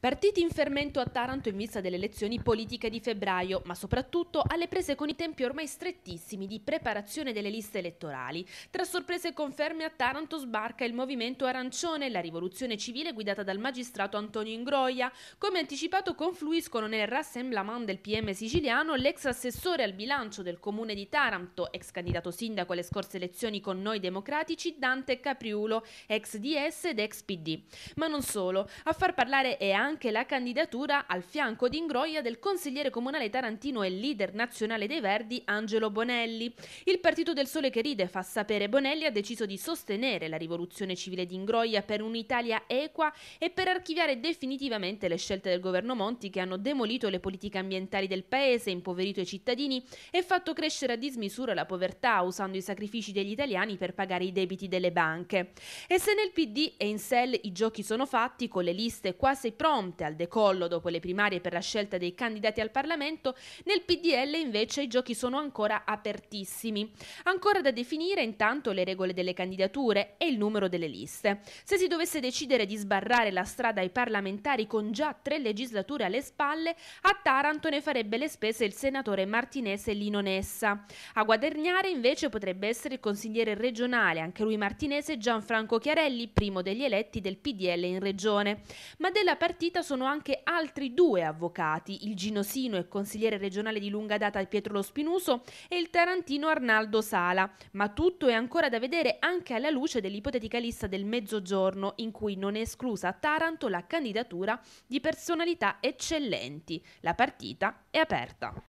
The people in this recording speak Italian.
Partiti in fermento a Taranto in vista delle elezioni politiche di febbraio, ma soprattutto alle prese con i tempi ormai strettissimi di preparazione delle liste elettorali. Tra sorprese e conferme a Taranto sbarca il movimento arancione, la rivoluzione civile guidata dal magistrato Antonio Ingroia. Come anticipato confluiscono nel rassemblement del PM siciliano l'ex assessore al bilancio del comune di Taranto, ex candidato sindaco alle scorse elezioni con noi democratici, Dante Capriulo, ex DS ed ex PD. Ma non solo, a far parlare è anche anche la candidatura al fianco di Ingroia del consigliere comunale tarantino e leader nazionale dei Verdi Angelo Bonelli. Il Partito del Sole che ride fa sapere Bonelli ha deciso di sostenere la rivoluzione civile di Ingroia per un'Italia equa e per archiviare definitivamente le scelte del governo Monti che hanno demolito le politiche ambientali del paese, impoverito i cittadini e fatto crescere a dismisura la povertà usando i sacrifici degli italiani per pagare i debiti delle banche. E se nel PD e in SEL i giochi sono fatti con le liste quasi pronte prompte al decollo dopo le primarie per la scelta dei candidati al Parlamento, nel PDL invece i giochi sono ancora apertissimi. Ancora da definire intanto le regole delle candidature e il numero delle liste. Se si dovesse decidere di sbarrare la strada ai parlamentari con già tre legislature alle spalle, a Taranto ne farebbe le spese il senatore martinese Linonessa. A guadagnare invece potrebbe essere il consigliere regionale, anche lui martinese Gianfranco Chiarelli, primo degli eletti del PDL in regione. Ma della partita partita sono anche altri due avvocati, il Ginosino e consigliere regionale di lunga data Pietro Lo Spinuso e il tarantino Arnaldo Sala, ma tutto è ancora da vedere anche alla luce dell'ipotetica lista del mezzogiorno in cui non è esclusa a Taranto la candidatura di personalità eccellenti. La partita è aperta.